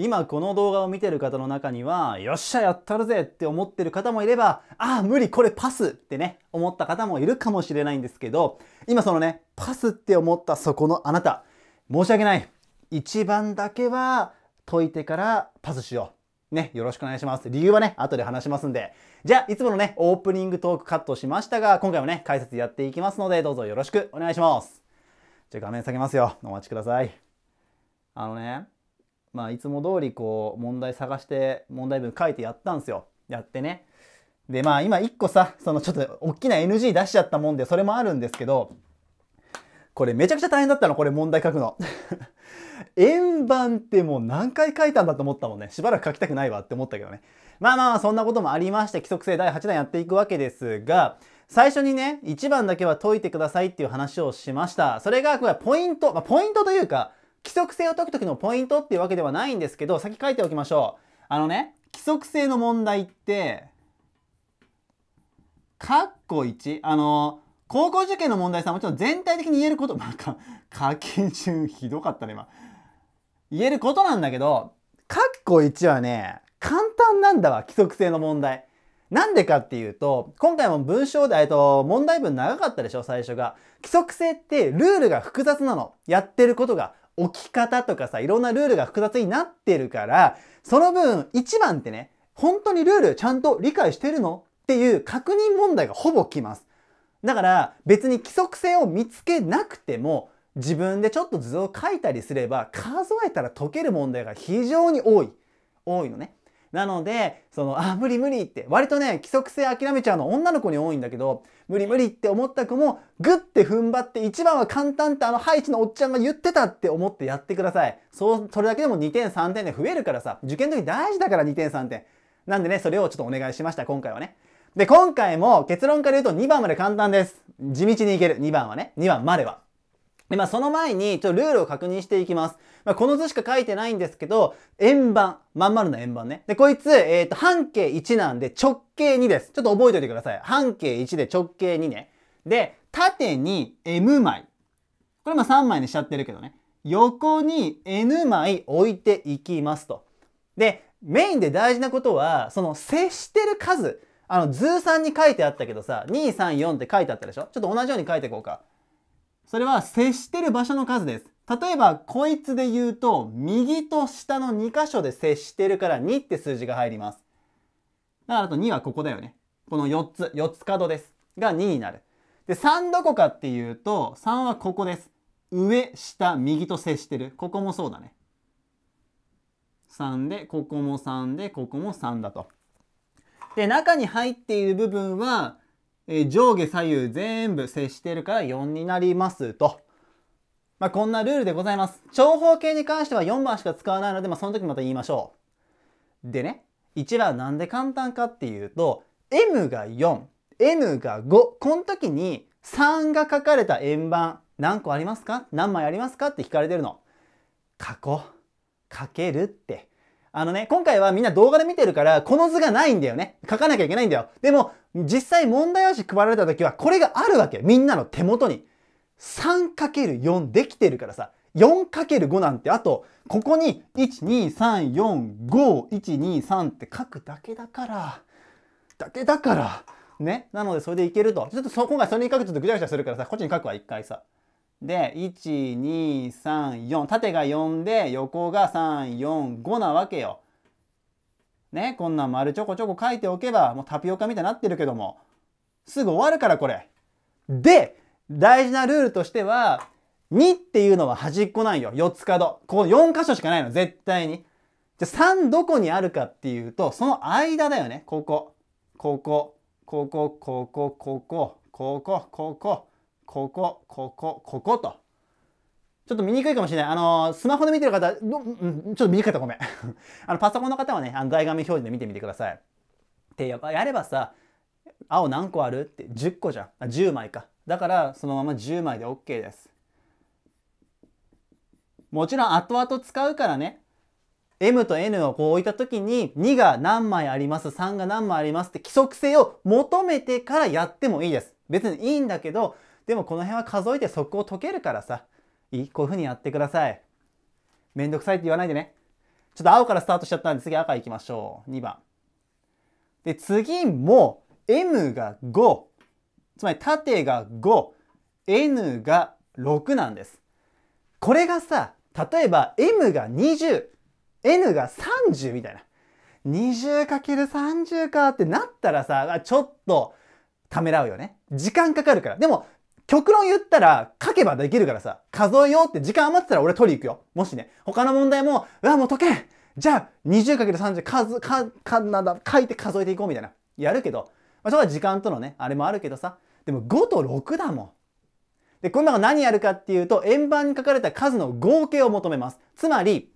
今この動画を見てる方の中には、よっしゃ、やったるぜって思ってる方もいれば、ああ、無理、これパスってね、思った方もいるかもしれないんですけど、今そのね、パスって思ったそこのあなた、申し訳ない。一番だけは解いてからパスしよう。ね、よろしくお願いします。理由はね、後で話しますんで。じゃあ、いつものね、オープニングトークカットしましたが、今回もね、解説やっていきますので、どうぞよろしくお願いします。じゃあ、画面下げますよ。お待ちください。あのね、まあ、いつも通りこう問題探して問題文書いてやったんですよやってねでまあ今1個さそのちょっと大きな NG 出しちゃったもんでそれもあるんですけどこれめちゃくちゃ大変だったのこれ問題書くの 円盤ってもう何回書いたんだと思ったもんねしばらく書きたくないわって思ったけどねまあまあまあそんなこともありまして規則性第8弾やっていくわけですが最初にね1番だけは解いてくださいっていう話をしましたそれがこれポイント、まあ、ポイントというか規則性を解く時のポイントっていうわけではないんですけど、先書いておきましょう。あのね、規則性の問題って、かっこ1、あの、高校受験の問題さ、もちろん全体的に言えること、まあか、書き順ひどかったね、今。言えることなんだけど、かっこ1はね、簡単なんだわ、規則性の問題。なんでかっていうと、今回も文章で、えっと、問題文長かったでしょ、最初が。規則性ってルールが複雑なの。やってることが。置き方とかさ、いろんなルールが複雑になってるから、その分、一番ってね、本当にルールちゃんと理解してるのっていう確認問題がほぼ来ます。だから別に規則性を見つけなくても自分でちょっと図を書いたりすれば数えたら解ける問題が非常に多い。多いのね。なので、その、あ、無理無理って、割とね、規則性諦めちゃうの女の子に多いんだけど、無理無理って思った子も、グッて踏ん張って、一番は簡単ってあのハイチのおっちゃんが言ってたって思ってやってください。そう、それだけでも2点3点で増えるからさ、受験の時大事だから2点3点。なんでね、それをちょっとお願いしました、今回はね。で、今回も結論から言うと2番まで簡単です。地道にいける、2番はね。2番までは。で、まあその前に、ちょっとルールを確認していきます。まあ、この図しか書いてないんですけど、円盤。まん丸の円盤ね。で、こいつ、えっ、ー、と、半径1なんで直径2です。ちょっと覚えておいてください。半径1で直径2ね。で、縦に M 枚。これまあ3枚にしちゃってるけどね。横に N 枚置いていきますと。で、メインで大事なことは、その接してる数。あの、図3に書いてあったけどさ、2、3、4って書いてあったでしょちょっと同じように書いていこうか。それは接してる場所の数です。例えば、こいつで言うと、右と下の2箇所で接してるから2って数字が入ります。だからあと2はここだよね。この4つ、4つ角です。が2になる。で、3どこかっていうと、3はここです。上、下、右と接してる。ここもそうだね。3で、ここも3で、ここも3だと。で、中に入っている部分は、え上下左右全部接してるから4になりますと。まあ、こんなルールでございます。長方形に関しては4番しか使わないので、まあ、その時また言いましょう。でね、1番なんで簡単かっていうと、m が4、n が5、この時に3が書かれた円盤何個ありますか何枚ありますかって聞かれてるの。過去、かけるってあのね、今回はみんな動画で見てるから、この図がないんだよね。書かなきゃいけないんだよ。でも、実際問題用紙配られた時は、これがあるわけ。みんなの手元に。3×4 できてるからさ。4×5 なんて、あと、ここに、1 2 3 4 5 1 2 3って書くだけだから。だけだから。ね。なので、それでいけると。ちょっとそ、今回それに書くとちょっとぐちゃぐちゃするからさ、こっちに書くわ、一回さ。で、1、2、3、4。縦が4で、横が3、4、5なわけよ。ね、こんなん丸ちょこちょこ書いておけば、もうタピオカみたいになってるけども、すぐ終わるから、これ。で、大事なルールとしては、2っていうのは端っこなんよ。4つ角。ここ4箇所しかないの、絶対に。じゃ、3どこにあるかっていうと、その間だよね。ここ。ここ。ここ、ここ、ここ、ここ、ここ、ここ。ここ、ここ、ここと。ちょっと見にくいかもしれない。あの、スマホで見てる方、うちょっと見にくかったごめん。あの、パソコンの方はね、あの大画面表示で見てみてください。ってやればさ、青何個あるって10個じゃん。10枚か。だから、そのまま10枚で OK です。もちろん後々使うからね、M と N をこう置いたときに2が何枚あります、3が何枚ありますって規則性を求めてからやってもいいです。別にいいんだけど、でもこの辺は数えて速攻解けるからさいいこういう風にやってくださいめんどくさいって言わないでねちょっと青からスタートしちゃったんで次赤いきましょう2番で次も M が5つまり縦が 5N が6なんですこれがさ例えば M が 20N が30みたいな 20×30 かってなったらさちょっとためらうよね時間かかるからでも極論言ったら書けばできるからさ、数えようって時間余ってたら俺取り行くよ。もしね、他の問題も、うわ、もう解けじゃあ 20×30 数、か、か、なんだ、書いて数えていこうみたいな。やるけど、まあ、それは時間とのね、あれもあるけどさ、でも5と6だもん。で、この中何やるかっていうと、円盤に書かれた数の合計を求めます。つまり、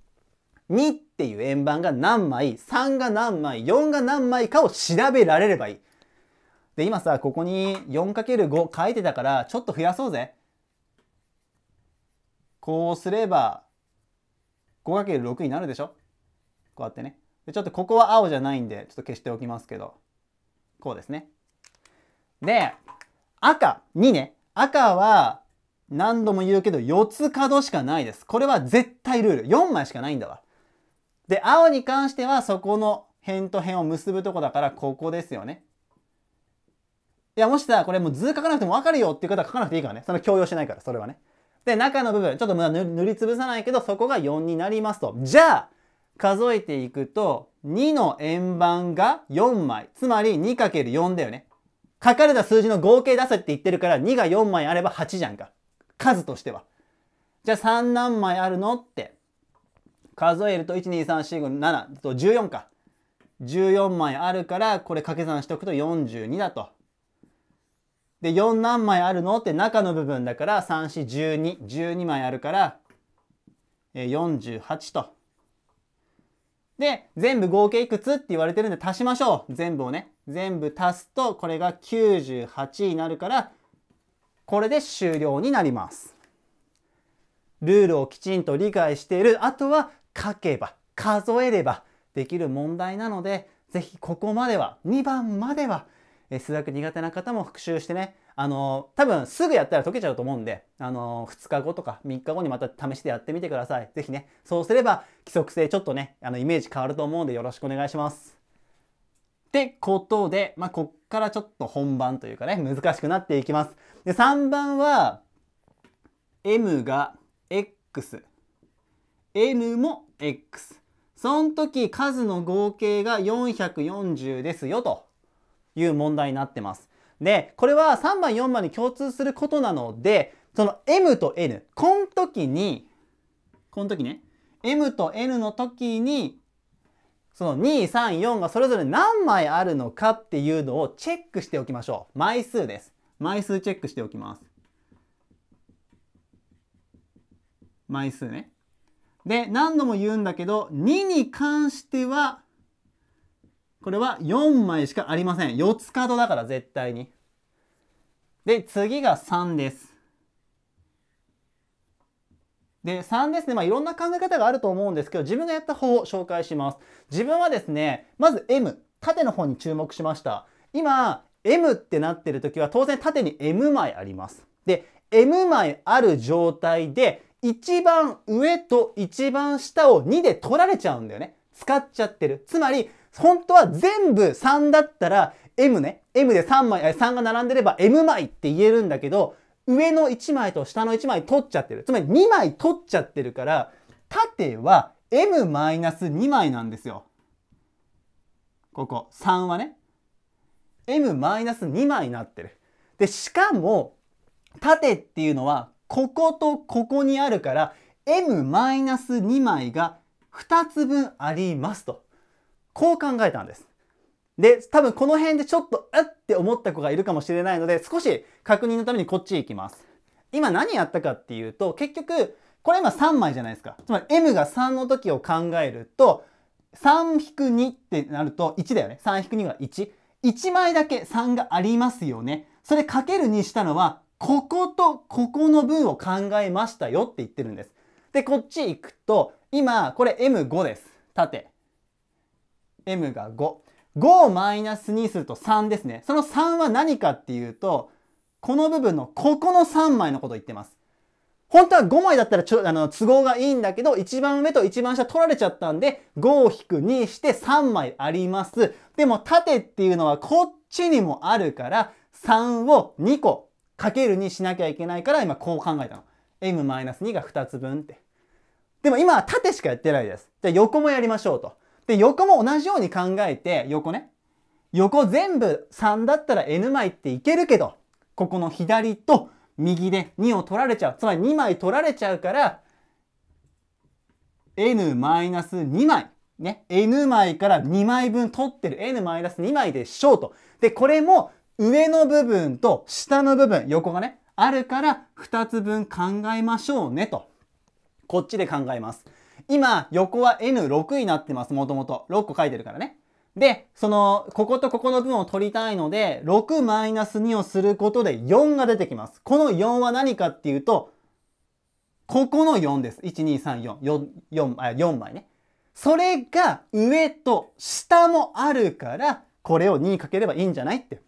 2っていう円盤が何枚、3が何枚、4が何枚かを調べられればいい。で、今さ、ここに 4×5 書いてたから、ちょっと増やそうぜ。こうすれば、5×6 になるでしょこうやってね。で、ちょっとここは青じゃないんで、ちょっと消しておきますけど、こうですね。で、赤2ね。赤は、何度も言うけど、4つ角しかないです。これは絶対ルール。4枚しかないんだわ。で、青に関しては、そこの辺と辺を結ぶとこだから、ここですよね。いや、もしさ、これもう図書かなくてもわかるよっていう方は書かなくていいからね。その強要しないから、それはね。で、中の部分、ちょっと塗りつぶさないけど、そこが4になりますと。じゃあ、数えていくと、2の円盤が4枚。つまり 2×4 だよね。書かれた数字の合計出せって言ってるから、2が4枚あれば8じゃんか。数としては。じゃあ3何枚あるのって。数えると、1、2、3、4、5、7、と14か。14枚あるから、これ掛け算しておくと42だと。で、4何枚あるのって中の部分だから、3、4、12、12枚あるから、48と。で、全部合計いくつって言われてるんで足しましょう。全部をね。全部足すと、これが98になるから、これで終了になります。ルールをきちんと理解している、あとは書けば、数えればできる問題なので、是非ここまでは、2番までは、数学苦手な方も復習してね、あの多分すぐやったら解けちゃうと思うんで、あの2日後とか3日後にまた試してやってみてください。是非ね、そうすれば規則性ちょっとね、あのイメージ変わると思うんでよろしくお願いします。ってことで、まあ、こっからちょっと本番というかね、難しくなっていきます。で、3番は、m が x、n も x。その時数の合計が440ですよという問題になってます。で、これは3番4番に共通することなので、その M と N、この時に、この時ね、M と N の時に、その2、3、4がそれぞれ何枚あるのかっていうのをチェックしておきましょう。枚数です。枚数チェックしておきます。枚数ね。で、何度も言うんだけど、2に関しては、これは4枚しかありません。4つ角だから絶対に。で、次が3です。で、3ですね。まあ、いろんな考え方があると思うんですけど、自分がやった方を紹介します。自分はですね、まず M、縦の方に注目しました。今、M ってなってる時は当然縦に M 枚あります。で、M 枚ある状態で、一番上と一番下を2で取られちゃうんだよね。使っちゃってる。つまり、本当は全部3だったら M ね、M で3枚、3が並んでれば M 枚って言えるんだけど、上の1枚と下の1枚取っちゃってる。つまり2枚取っちゃってるから、縦は M-2 枚なんですよ。ここ、3はね。M-2 枚になってる。で、しかも、縦っていうのは、こことここにあるから、M-2 枚が2つ分ありますと。こう考えたんです。で、多分この辺でちょっと、えって思った子がいるかもしれないので、少し確認のためにこっち行きます。今何やったかっていうと、結局、これ今3枚じゃないですか。つまり M が3の時を考えると、3-2ってなると1だよね。3-2が1。1枚だけ3がありますよね。それかけるにしたのは、こことここの分を考えましたよって言ってるんです。で、こっち行くと、今、これ M5 です。縦。M が5。5をマイナス2すると3ですね。その3は何かっていうと、この部分のここの3枚のことを言ってます。本当は5枚だったらちょあの都合がいいんだけど、一番上と一番下取られちゃったんで、5を引く2して3枚あります。でも縦っていうのはこっちにもあるから、3を2個かけるにしなきゃいけないから、今こう考えたの。m-2 が2つ分って。でも今は縦しかやってないです。じゃあ横もやりましょうと。で、横も同じように考えて、横ね。横全部3だったら N 枚っていけるけど、ここの左と右で2を取られちゃう。つまり2枚取られちゃうから、N-2 枚。ね。N 枚から2枚分取ってる N-2 枚でしょうと。で、これも上の部分と下の部分、横がね、あるから2つ分考えましょうねと。こっちで考えます。今、横は N6 になってます、もともと。6個書いてるからね。で、その、こことここの分を取りたいので、6-2をすることで4が出てきます。この4は何かっていうと、ここの4です。1、2、3、4、4、4あ4枚ね。それが上と下もあるから、これを2かければいいんじゃないって。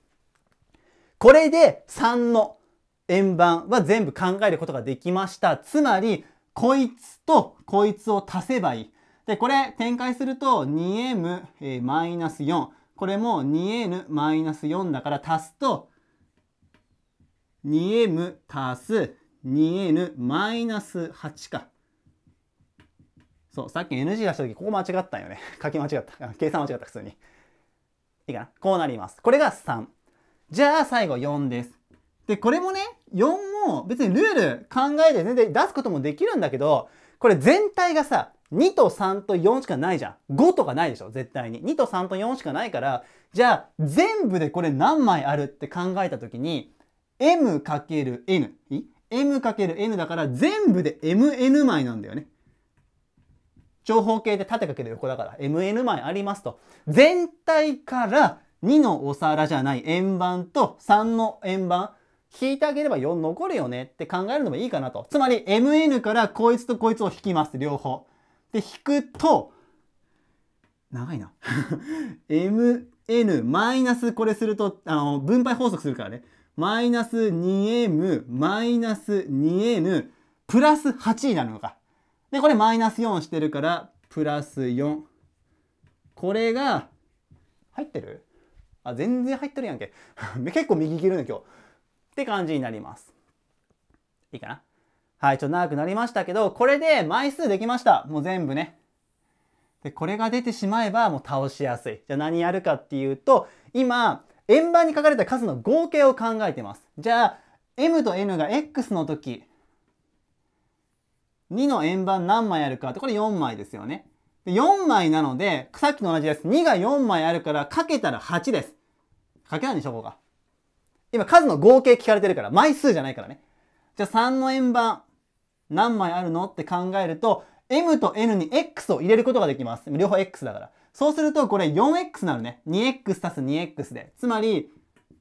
これで3の円盤は全部考えることができました。つまり、こいつとこいつを足せばいい。で、これ展開すると 2m マイナス4。これも 2n マイナス4だから足すと 2m 足す 2n マイナス8か。そう、さっき NG 出した時、ここ間違ったよね。書き間違った。計算間違った、普通に。いいかな。こうなります。これが3。じゃあ最後4です。で、これもね、4も別にルール考えて全然出すこともできるんだけど、これ全体がさ、2と3と4しかないじゃん。5とかないでしょ、絶対に。2と3と4しかないから、じゃあ全部でこれ何枚あるって考えた時に、m×n。m×n だから全部で mn 枚なんだよね。長方形で縦かける横だから mn 枚ありますと。全体から2のお皿じゃない円盤と3の円盤引いてあげれば4残るよねって考えるのもいいかなと。つまり MN からこいつとこいつを引きます、両方。で、引くと、長いな。mn マイナスこれすると、あの、分配法則するからね。マイナス 2m マイナス 2n プラス8になるのか。で、これマイナス4してるから、プラス4。これが、入ってるあ、全然入ってるやんけ。結構右切るね、今日。って感じになります。いいかなはい、ちょっと長くなりましたけど、これで枚数できました。もう全部ね。で、これが出てしまえばもう倒しやすい。じゃあ何やるかっていうと、今、円盤に書かれた数の合計を考えてます。じゃあ、m と n が x の時、2の円盤何枚あるかって、これ4枚ですよね。で4枚なので、さっきと同じです。2が4枚あるから、かけたら8です。かけないでしょ、ここが。今数の合計聞かれてるから、枚数じゃないからね。じゃあ3の円盤、何枚あるのって考えると、m と n に x を入れることができます。両方 x だから。そうすると、これ 4x なるね。2x 足す 2x で。つまり、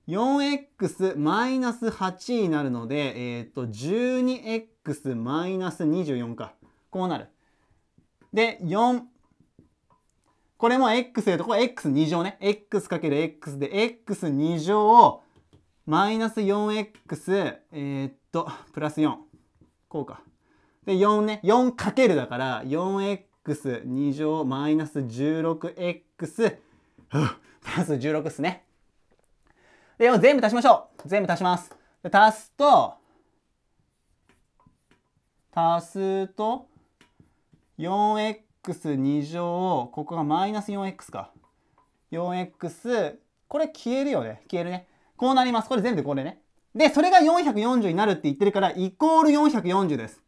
4x マイナス8になるので、えっ、ー、と、12x マイナス24か。こうなる。で、4。これも x でとこれ x2 乗ね。x×x で x2 乗をマイナス 4x、えー、っと、プラス4。こうか。で、4ね、4かけるだから、4x2 乗マイナス 16x、プラス16っすね。で、全部足しましょう。全部足します。で、足すと、足すと、4x2 乗、ここがマイナス 4x か。4x、これ消えるよね。消えるね。こうなります。これ全部これね。で、それが440になるって言ってるから、イコール440です。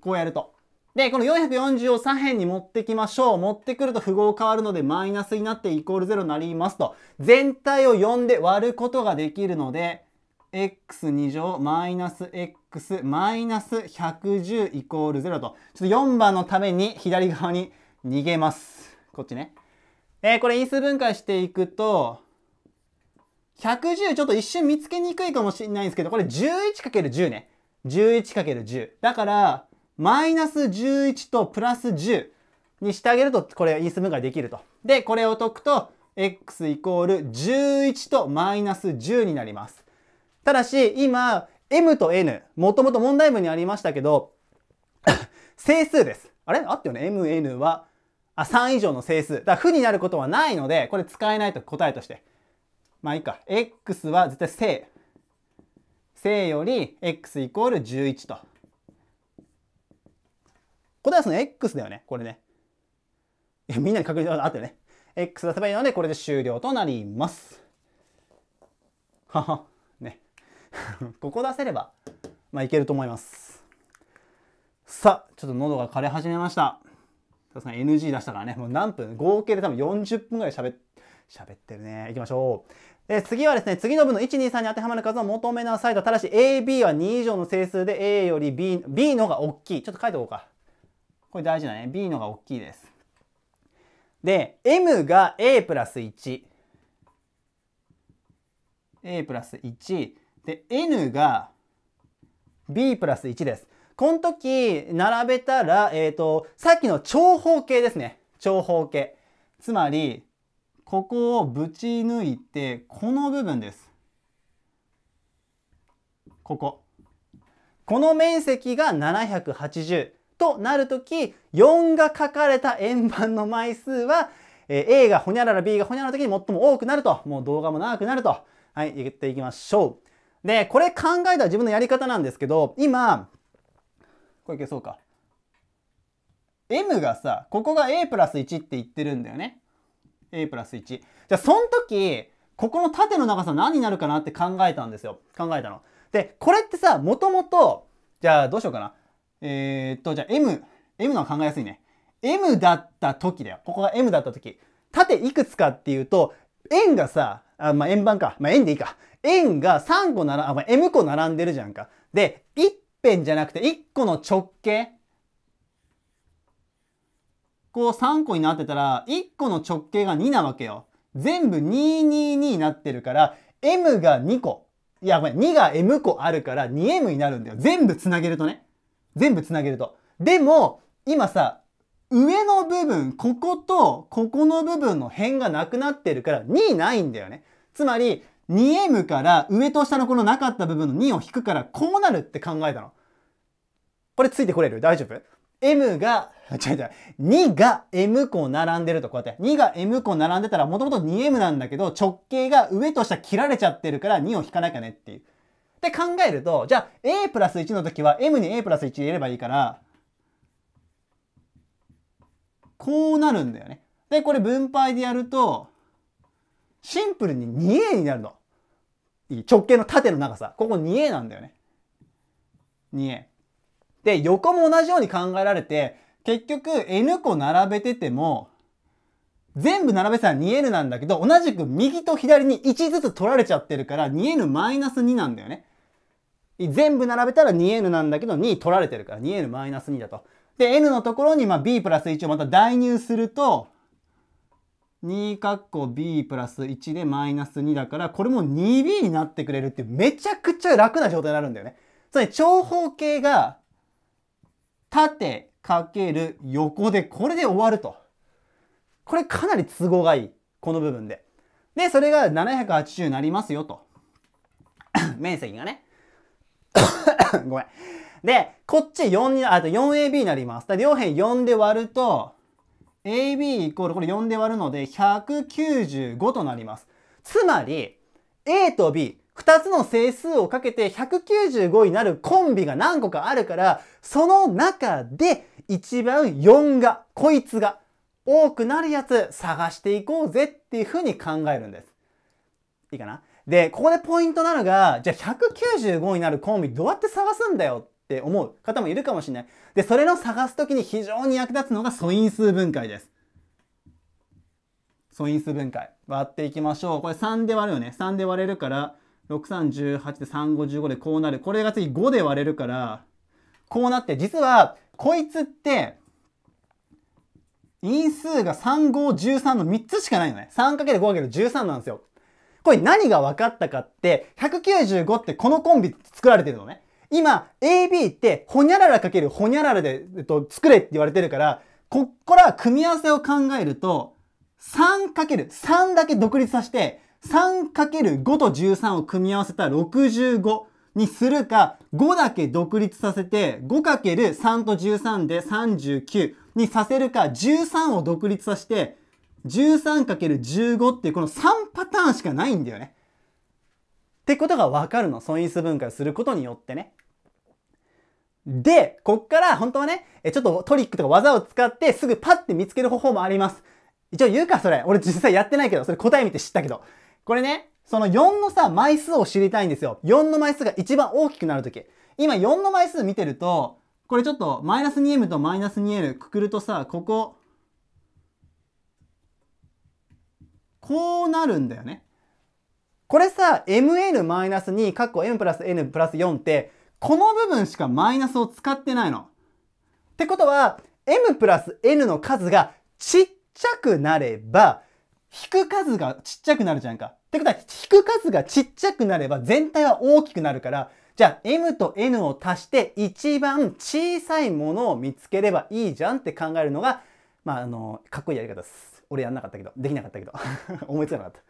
こうやると。で、この440を左辺に持ってきましょう。持ってくると符号変わるので、マイナスになってイコール0になりますと。全体を4で割ることができるので、x2 乗マイナス x マイナス110イコール0と。ちょっと4番のために左側に逃げます。こっちね。えー、これ因数分解していくと、110ちょっと一瞬見つけにくいかもしれないんですけど、これ 11×10 ね。11×10。だから、マイナス11とプラス10にしてあげると、これ因数分解できると。で、これを解くと、x イコール11とマイナス10になります。ただし、今、m と n、もともと問題文にありましたけど、整数です。あれあったよね ?mn は、あ、3以上の整数。だから負になることはないので、これ使えないと答えとして。まあいいか。x は絶対正。正より x イコール11と。答えはその x だよね。これね。みんなに確認あったよね。x 出せばいいので、これで終了となります。はは。ね。ここ出せれば、まあいけると思います。さあ、ちょっと喉が枯れ始めました。さ確かに NG 出したからね、もう何分合計で多分40分ぐらいしゃべって、喋ってるね。行きましょう。で次はですね、次の部の1、2、3に当てはまる数を求めなさいと、ただし AB は2以上の整数で A より B、B のが大きい。ちょっと書いておこうか。これ大事だね。B のが大きいです。で、M が A プラス1。A プラス1。で、N が B プラス1です。この時、並べたら、えっ、ー、と、さっきの長方形ですね。長方形。つまり、ここをぶち抜いてこの部分ですこここの面積が780となるとき4が書かれた円盤の枚数は、え A がほにゃらら B がほにゃらの時に最も多くなるともう動画も長くなると、はい、言っていきましょうでこれ考えた自分のやり方なんですけど今これいけそうか M がさここが A プラス1って言ってるんだよね a プラス1。じゃあ、その時、ここの縦の長さ何になるかなって考えたんですよ。考えたの。で、これってさ、もともと、じゃあどうしようかな。えー、っと、じゃあ M、M のは考えやすいね。M だった時だよ。ここが M だった時。縦いくつかっていうと、円がさ、あまあ、円盤か。まあ、円でいいか。円が3個なら、あ、まあ、M 個並んでるじゃんか。で、一辺じゃなくて1個の直径こう3個になってたら、1個の直径が2なわけよ。全部222になってるから、m が2個。いや、ごめん、2が m 個あるから 2m になるんだよ。全部つなげるとね。全部つなげると。でも、今さ、上の部分、こことここの部分の辺がなくなってるから2ないんだよね。つまり、2m から上と下のこのなかった部分の2を引くからこうなるって考えたの。これついてこれる大丈夫 M が、違う違う、2が M 個並んでると、こうやって。2が M 個並んでたら、もともと 2M なんだけど、直径が上と下切られちゃってるから、2を引かなきゃねっていう。で考えると、じゃあ A プラス1の時は M に A プラス1入れればいいから、こうなるんだよね。で、これ分配でやると、シンプルに 2A になるの。直径の縦の長さ。ここ 2A なんだよね。2A。で、横も同じように考えられて、結局 N 個並べてても、全部並べたら 2N なんだけど、同じく右と左に1ずつ取られちゃってるから 2N-2 なんだよね。全部並べたら 2N なんだけど、2取られてるから 2N-2 だと。で、N のところにま B プラス1をまた代入すると、2かっこ B プラス1でマイナス2だから、これも 2B になってくれるってめちゃくちゃ楽な状態になるんだよね。つまり長方形が縦かける横で、これで終わると。これかなり都合がいい。この部分で。で、それが780になりますよと。面積がね。ごめん。で、こっち4に、あと 4AB になります。だ両辺4で割ると、AB イコール、これ4で割るので、195となります。つまり、A と B、2つの整数をかけて195になるコンビが何個かあるから、その中で一番4が、こいつが多くなるやつ探していこうぜっていうふうに考えるんです。いいかなで、ここでポイントなのが、じゃあ195になるコンビどうやって探すんだよって思う方もいるかもしれない。で、それの探すときに非常に役立つのが素因数分解です。素因数分解。割っていきましょう。これ3で割るよね。3で割れるから、6318で3515でこうなる。これが次5で割れるから、こうなって、実は、こいつって、因数が3513の3つしかないのね。3×5×13 なんですよ。これ何が分かったかって、195ってこのコンビ作られてるのね。今、AB って、ほにゃららかけるほにゃららで、えっと、作れって言われてるから、こっから組み合わせを考えると、3×3 だけ独立させて、3×5 と13を組み合わせた65にするか、5だけ独立させて、5×3 と13で39にさせるか、13を独立させて、13×15 っていうこの3パターンしかないんだよね。ってことがわかるの。素因数分解することによってね。で、こっから本当はね、ちょっとトリックとか技を使ってすぐパッて見つける方法もあります。一応言うか、それ。俺実際やってないけど、それ答え見て知ったけど。これね、その4のさ、枚数を知りたいんですよ。4の枚数が一番大きくなるとき。今4の枚数見てると、これちょっとマイナス 2m とマイナス 2l くくるとさ、ここ、こうなるんだよね。これさ、m ス2かっこ m プラス n プラス4って、この部分しかマイナスを使ってないの。ってことは、m プラス n の数がちっちゃくなれば、引く数がちっちゃくなるじゃんか。ってことは、引く数がちっちゃくなれば全体は大きくなるから、じゃあ m と n を足して一番小さいものを見つければいいじゃんって考えるのが、まあ、あの、かっこいいやり方です。俺やんなかったけど、できなかったけど、思いつかなかった。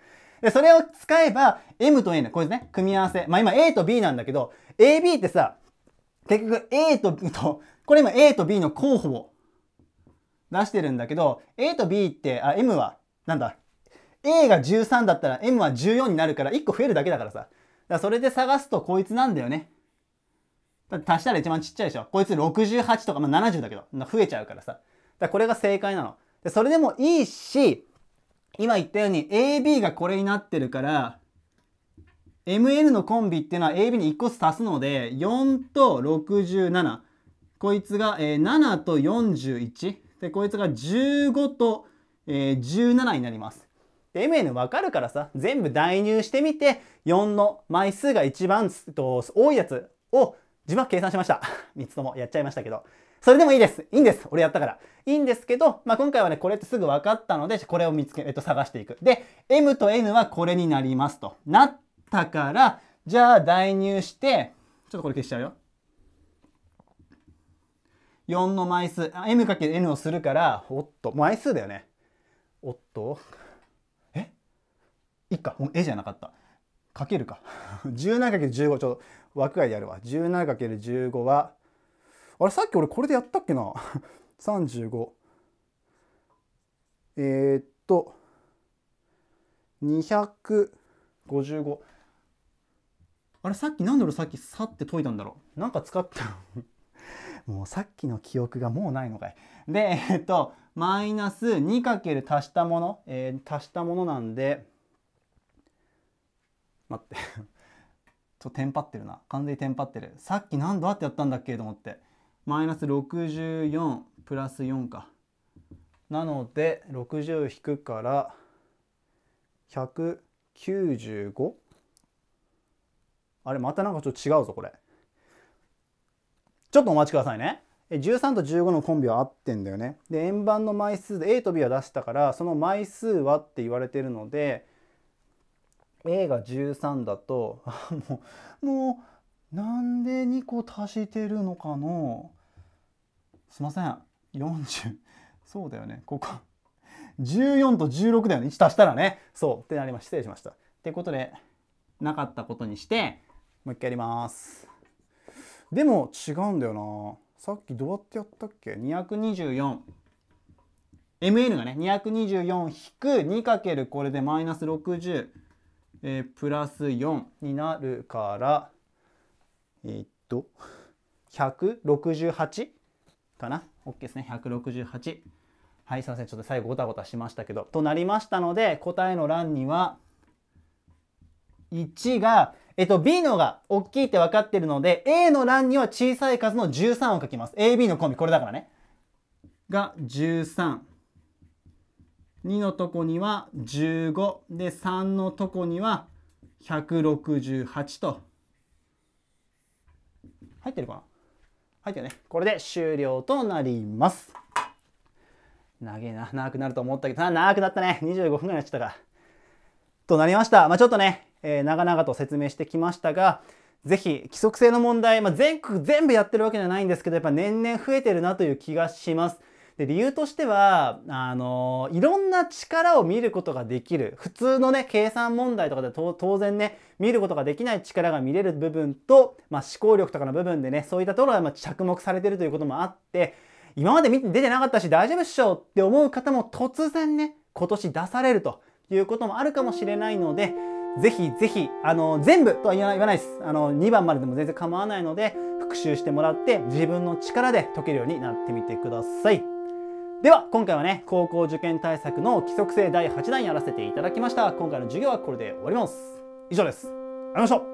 で、それを使えば、m と n、これですね、組み合わせ。まあ今 a と b なんだけど、ab ってさ、結局 a と b と、これ今 a と b の候補を出してるんだけど、a と b って、あ、m は、なんだ、A が13だったら M は14になるから1個増えるだけだからさ。だからそれで探すとこいつなんだよね。足したら一番ちっちゃいでしょ。こいつ68とか、まあ、70だけど、増えちゃうからさ。だからこれが正解なの。で、それでもいいし、今言ったように AB がこれになってるから、MN のコンビっていうのは AB に1個ずつ足すので、4と67。こいつが、えー、7と41。で、こいつが15と、えー、17になります。MN わかるからさ、全部代入してみて、4の枚数が一番と多いやつを自分は計算しました。3 つともやっちゃいましたけど。それでもいいです。いいんです。俺やったから。いいんですけど、まあ、今回はね、これってすぐ分かったので、これを見つけ、えっと、探していく。で、M と N はこれになりますと。なったから、じゃあ代入して、ちょっとこれ消しちゃうよ。4の枚数、M×N をするから、おっと、枚数だよね。おっと、か。絵じゃなかった。かけるか。17×15 ちょっと枠外でやるわ。17×15 は、あれさっき俺これでやったっけな ?35。えー、っと、255。あれさっき何で俺さっきさって解いたんだろうなんか使った もうさっきの記憶がもうないのかい。で、えっと、マイナス 2× 足したもの、えー、足したものなんで、待ってちょ テンパってるな完全にテンパってるさっき何度あってやったんだっけと思ってマイナス64プラス4かなので60引くから195あれまたなんかちょっと違うぞこれちょっとお待ちくださいね13と15のコンビは合ってんだよねで円盤の枚数で A と B は出したからその枚数はって言われてるので A が13だともうもうなんで2個足してるのかのすいません40そうだよねここ14と16だよね1足したらねそうってなりました失礼しましたってことでなかったことにしてもう一回やりますでも違うんだよなさっきどうやってやったっけ 224ml がね 224-2× これでマイナス60えー、プラス4になるからえー、っと168かな OK ですね168はいすいませんちょっと最後ごたごたしましたけどとなりましたので答えの欄には1が、えっと、B のが大きいって分かってるので A の欄には小さい数の13を書きます AB のコンビこれだからねが13 2のとこには15で3のとこには168と入ってるかな入ってるねこれで終了となります長えな長くなると思ったけど長くなったね25分ぐらいになっちゃったかとなりました、まあ、ちょっとね、えー、長々と説明してきましたがぜひ規則性の問題、まあ、全部全部やってるわけじゃないんですけどやっぱ年々増えてるなという気がしますで理由としてはあのいろんな力を見ることができる普通のね計算問題とかで当然ね見ることができない力が見れる部分と、まあ、思考力とかの部分でねそういったところがま着目されてるということもあって今まで見て出てなかったし大丈夫っしょって思う方も突然ね今年出されるということもあるかもしれないのでぜひぜひあの全部とは言わないですあの2番まででも全然構わないので復習してもらって自分の力で解けるようになってみてください。では今回はね高校受験対策の規則性第8弾やらせていただきました今回の授業はこれで終わります以上ですありがとうございました